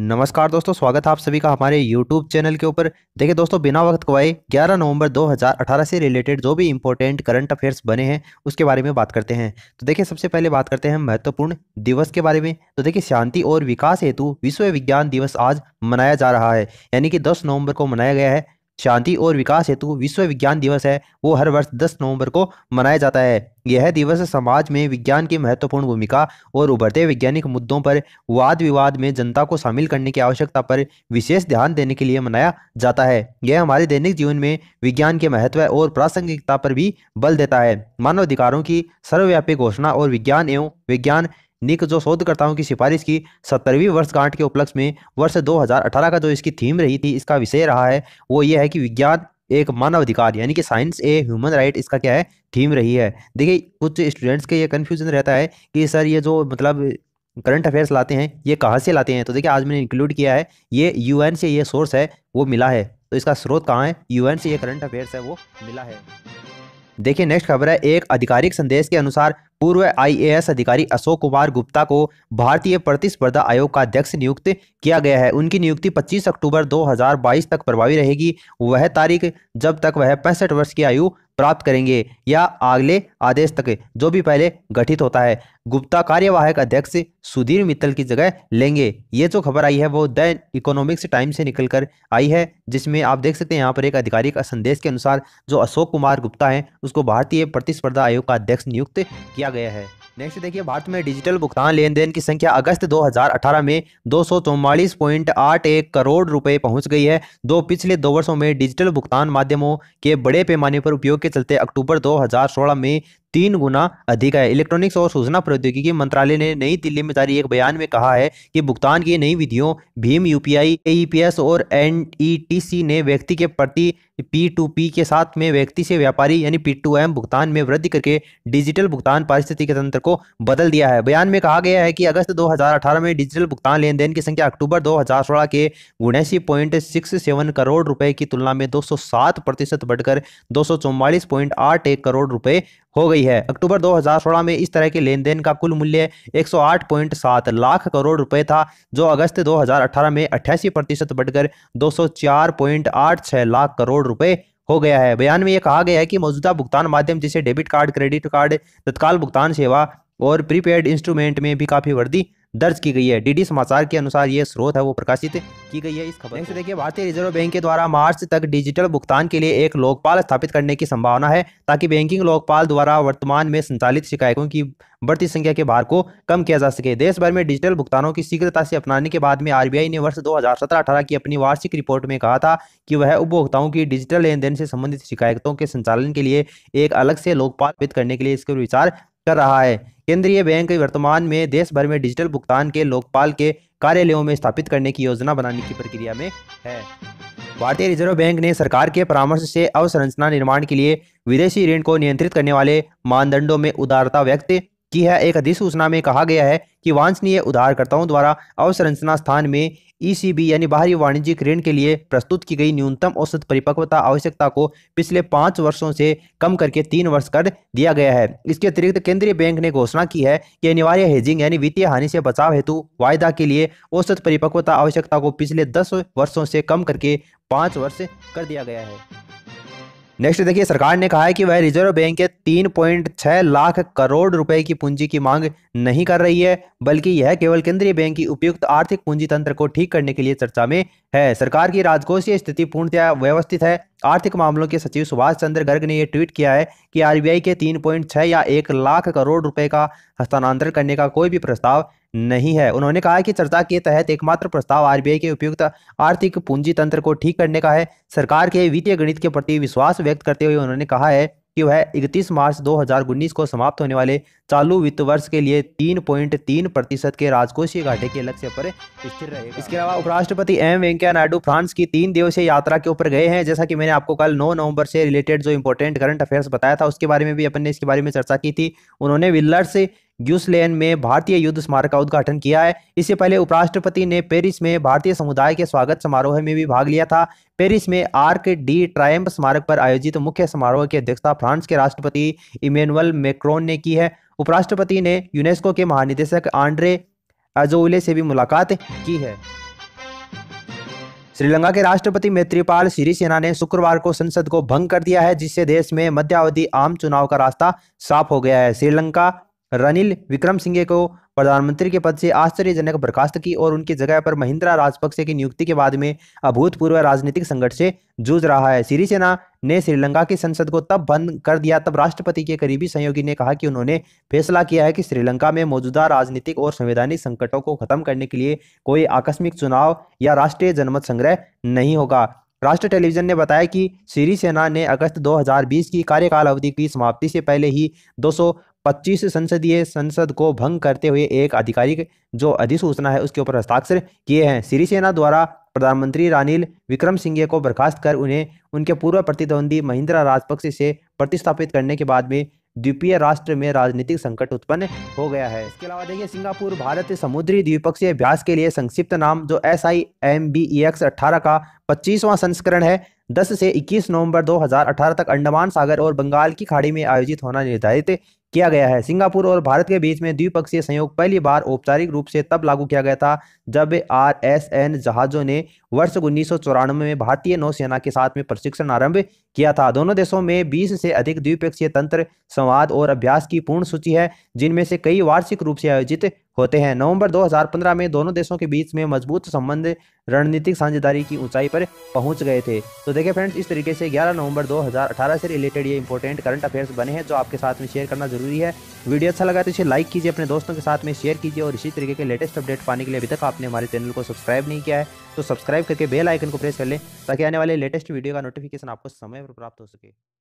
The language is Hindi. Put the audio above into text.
नमस्कार दोस्तों स्वागत है आप सभी का हमारे YouTube चैनल के ऊपर देखिए दोस्तों बिना वक्त गवाए 11 नवंबर 2018 से रिलेटेड जो भी इंपॉर्टेंट करंट अफेयर्स बने हैं उसके बारे में बात करते हैं तो देखिए सबसे पहले बात करते हैं महत्वपूर्ण दिवस के बारे में तो देखिए शांति और विकास हेतु विश्व विज्ञान दिवस आज मनाया जा रहा है यानी कि दस नवम्बर को मनाया गया है शांति और विकास हेतु विश्व विज्ञान दिवस है वो हर वर्ष दस नवंबर को मनाया जाता है यह दिवस समाज में विज्ञान की महत्वपूर्ण भूमिका और उभरते वैज्ञानिक मुद्दों पर वाद विवाद में जनता को शामिल करने की आवश्यकता पर विशेष ध्यान देने के लिए मनाया जाता है यह हमारे दैनिक जीवन में विज्ञान के महत्व और प्रासंगिकता पर भी बल देता है मानवाधिकारों की सर्वव्यापी घोषणा और विज्ञान एवं विज्ञान निक जो शोधकर्ताओं की सिफारिश की सत्तरवीं वर्षगांठ के उपलक्ष्य में वर्ष 2018 का जो इसकी थीम रही थी इसका विषय रहा है वो ये है कि विज्ञान एक मानवाधिकार यानी कि साइंस ए ह्यूमन राइट इसका क्या है थीम रही है देखिए कुछ स्टूडेंट्स के ये कन्फ्यूजन रहता है कि सर ये जो मतलब करंट अफेयर्स लाते हैं ये कहाँ से लाते हैं तो देखिए आज मैंने इंक्लूड किया है ये यू से ये सोर्स है वो मिला है तो इसका स्रोत कहाँ है यू से ये करंट अफेयर्स है वो मिला है देखिए नेक्स्ट खबर है एक आधिकारिक संदेश के अनुसार पूर्व आईएएस अधिकारी अशोक कुमार गुप्ता को भारतीय प्रतिस्पर्धा आयोग का अध्यक्ष नियुक्त किया गया है उनकी नियुक्ति 25 अक्टूबर 2022 तक प्रभावी रहेगी वह तारीख जब तक वह पैंसठ वर्ष की आयु प्राप्त करेंगे या अगले आदेश तक जो भी पहले गठित होता है गुप्ता कार्यवाहक अध्यक्ष सुधीर मित्तल की जगह लेंगे ये जो खबर आई है वो द इकोनॉमिक्स टाइम से निकल कर आई है जिसमें आप देख सकते हैं यहाँ पर एक अधिकारी का संदेश के अनुसार जो अशोक कुमार गुप्ता हैं उसको भारतीय प्रतिस्पर्धा आयोग का अध्यक्ष नियुक्त किया किया गया है नेक्स्ट देखिए भारत में डिजिटल भुगतान लेन देन की संख्या अगस्त 2018 में दो करोड़ रुपए पहुंच गई है दो पिछले दो वर्षों में डिजिटल भुगतान माध्यमों के बड़े पैमाने पर उपयोग के चलते अक्टूबर 2016 में तीन गुना अधिक है इलेक्ट्रॉनिक्स और सूचना प्रौद्योगिकी मंत्रालय ने नई दिल्ली में जारी एक बयान में कहा है कि भुगतान की नई विधियों भीम यूपीआई एईपीएस e और एनईटीसी e ने व्यक्ति के प्रति पी टू पी के साथ में व्यक्ति से व्यापारी यानी पी टू एम भुगतान में वृद्धि करके डिजिटल भुगतान पारिस्थितिक तंत्र को बदल दिया है बयान में कहा गया है कि अगस्त 2018 में डिजिटल भुगतान लेन देन की संख्या अक्टूबर 2016 के उन्यासी करोड़ रुपए की तुलना में 207 प्रतिशत बढ़कर दो करोड़ रुपए हो गई है अक्टूबर 2016 में इस तरह के लेन देन का कुल मूल्य 108.7 लाख करोड़ रुपए था जो अगस्त 2018 में अट्ठासी प्रतिशत बढ़कर 204.86 लाख करोड़ रुपए हो गया है बयान में यह कहा गया है कि मौजूदा भुगतान माध्यम जैसे डेबिट कार्ड क्रेडिट कार्ड तत्काल भुगतान सेवा और प्रीपेड इंस्ट्रूमेंट में भी काफ़ी वृद्धि दर्ज की गई है डीडी समाचार के अनुसार ये स्रोत है वो प्रकाशित की गई है इस खबर से देखिए भारतीय रिजर्व बैंक के द्वारा मार्च तक डिजिटल भुगतान के लिए एक लोकपाल स्थापित करने की संभावना है ताकि बैंकिंग लोकपाल द्वारा वर्तमान में संचालित शिकायतों की बढ़ती संख्या के भार को कम किया जा सके देश भर में डिजिटल भुगतानों की शीघ्रता से अपनाने के बाद में आरबीआई ने वर्ष 2017-18 की अपनी वार्षिक रिपोर्ट में कहा था कि वह उपभोक्ताओं की डिजिटल लेन देन से संबंधित शिकायतों के संचालन के लिए एक अलग से लोकपाल करने के लिए इसके विचार कर रहा है केंद्रीय बैंक वर्तमान में देश भर में डिजिटल भुगतान के लोकपाल के कार्यालयों में स्थापित करने की योजना बनाने की प्रक्रिया में है भारतीय रिजर्व बैंक ने सरकार के परामर्श से अवसंरचना निर्माण के लिए विदेशी ऋण को नियंत्रित करने वाले मानदंडों में उदारता व्यक्त की है एक अधिसूचना में कहा गया है कि वांछनीय उधारकर्ताओं द्वारा अवसंरचना स्थान में ईसीबी यानी बाहरी वाणिज्यिक ऋण के लिए प्रस्तुत की गई न्यूनतम औसत परिपक्वता आवश्यकता को पिछले पाँच वर्षों से कम करके तीन वर्ष कर दिया गया है इसके अतिरिक्त केंद्रीय बैंक ने घोषणा की है कि अनिवार्य हेजिंग यानी वित्तीय हानि से बचाव हेतु वायदा के लिए औसत परिपक्वता आवश्यकता को पिछले दस वर्षों से कम करके पाँच वर्ष कर दिया गया है नेक्स्ट देखिए सरकार ने कहा है कि वह रिजर्व बैंक के 3.6 लाख करोड़ रुपए की पूंजी की मांग नहीं कर रही है बल्कि यह केवल केंद्रीय बैंक की उपयुक्त आर्थिक पूंजी तंत्र को ठीक करने के लिए चर्चा में है सरकार की राजकोषीय स्थिति पूर्णतया व्यवस्थित है आर्थिक मामलों के सचिव सुभाष चंद्र गर्ग ने यह ट्वीट किया है कि आरबीआई के 3.6 या एक लाख करोड़ रुपए का हस्तांतरण करने का कोई भी प्रस्ताव नहीं है उन्होंने कहा कि चर्चा के तहत एकमात्र प्रस्ताव आरबीआई के उपयुक्त आर्थिक पूंजी तंत्र को ठीक करने का है सरकार के वित्तीय गणित के प्रति विश्वास व्यक्त करते हुए उन्होंने कहा है कि वह 31 मार्च 2019 को समाप्त होने वाले चालू वित्त वर्ष के लिए 3.3 प्रतिशत के राजकोषीय घाटे के लक्ष्य पर स्थिर रहेगा इसके अलावा उपराष्ट्रपति एम वेंकैया नायडू फ्रांस की तीन दिवसीय यात्रा के ऊपर गए हैं जैसा कि मैंने आपको कल 9 नवंबर से रिलेटेड जो इंपॉर्टेंट करंट अफेयर्स बताया था उसके बारे में भी अपन ने इसके बारे में चर्चा की थी उन्होंने विल्लर से ग्यूसलेन में भारतीय युद्ध स्मारक का उद्घाटन किया है इससे पहले उपराष्ट्रपति ने पेरिस में भारतीय समुदाय के स्वागत समारोह में भी भाग लिया था पेरिस में आर्क डी ट्रायम्प स्मारक पर आयोजित तो मुख्य समारोह की अध्यक्षता फ्रांस के राष्ट्रपति इमेनुअल मेक्रोन ने की है उपराष्ट्रपति ने यूनेस्को के महानिदेशक आंड्रे अजोले से भी मुलाकात की है श्रीलंका के राष्ट्रपति मैत्रीपाल सिरिसेना ने शुक्रवार को संसद को भंग कर दिया है जिससे देश में मध्यावधि आम चुनाव का रास्ता साफ हो गया है श्रीलंका रनिल विक्रम सिंह को प्रधानमंत्री के पद से आश्चर्यजनक बर्खास्त की और उनकी जगह पर महिंद्रा राजपक्षे की नियुक्ति के बाद में अभूतपूर्व राजनीतिक संकट से जूझ रहा है सिरिसेना ने श्रीलंका की संसद को तब बंद कर दिया तब राष्ट्रपति के करीबी सहयोगी ने कहा कि उन्होंने फैसला किया है कि श्रीलंका में मौजूदा राजनीतिक और संवैधानिक संकटों को खत्म करने के लिए कोई आकस्मिक चुनाव या राष्ट्रीय जनमत संग्रह नहीं होगा राष्ट्र टेलीविजन ने बताया कि सिरिसेना ने अगस्त 2020 की कार्यकाल अवधि की समाप्ति से पहले ही पच्चीस संसदीय संसद को भंग करते हुए एक आधिकारिक जो अधिसूचना है उसके ऊपर हस्ताक्षर किए हैं सिरिसेना द्वारा प्रधानमंत्री रानिल विक्रम सिंघे को बर्खास्त कर उन्हें उनके पूर्व प्रतिद्वंदी महिंद्रा राजपक्से से प्रतिस्थापित करने के बाद में द्वीपीय राष्ट्र में राजनीतिक संकट उत्पन्न हो गया है इसके अलावा देखिए सिंगापुर भारत समुद्री द्विपक्षीय अभ्यास के लिए संक्षिप्त नाम जो S I M B E e X अट्ठारह का पच्चीसवां संस्करण है 10 से 21 नवंबर 2018 तक अंडमान सागर और बंगाल की खाड़ी में आयोजित होना निर्धारित किया गया है सिंगापुर और भारत के बीच में द्विपक्षीय सहयोग पहली बार औपचारिक रूप से तब लागू किया गया था जब आर एस एन जहाजों ने वर्ष उन्नीस में भारतीय नौसेना के साथ में प्रशिक्षण आरंभ किया था दोनों देशों में 20 से अधिक द्विपक्षीय तंत्र संवाद और अभ्यास की पूर्ण सूची है जिनमें से कई वार्षिक रूप से आयोजित होते हैं नवम्बर दो में दोनों देशों के बीच में मजबूत संबंध रणनीतिक साझेदारी की ऊंचाई पर पहुंच गए थे तो देखिये फ्रेंड्स इस तरीके से ग्यारह नवंबर दो से रिलेटेड ये इंपॉर्टेंट करंट अफेयर्स बने हैं जो आपके साथ में शेयर करना ज़रूरी है वीडियो अच्छा लगा तो इसे लाइक कीजिए अपने दोस्तों के साथ में शेयर कीजिए और इसी तरीके के लेटेस्ट अपडेट पाने के लिए अभी तक आपने हमारे चैनल को सब्सक्राइब नहीं किया है तो सब्सक्राइब करके बेल आइकन को प्रेस कर लें ताकि आने वाले लेटेस्ट वीडियो का नोटिफिकेशन आपको समय पर प्राप्त हो सके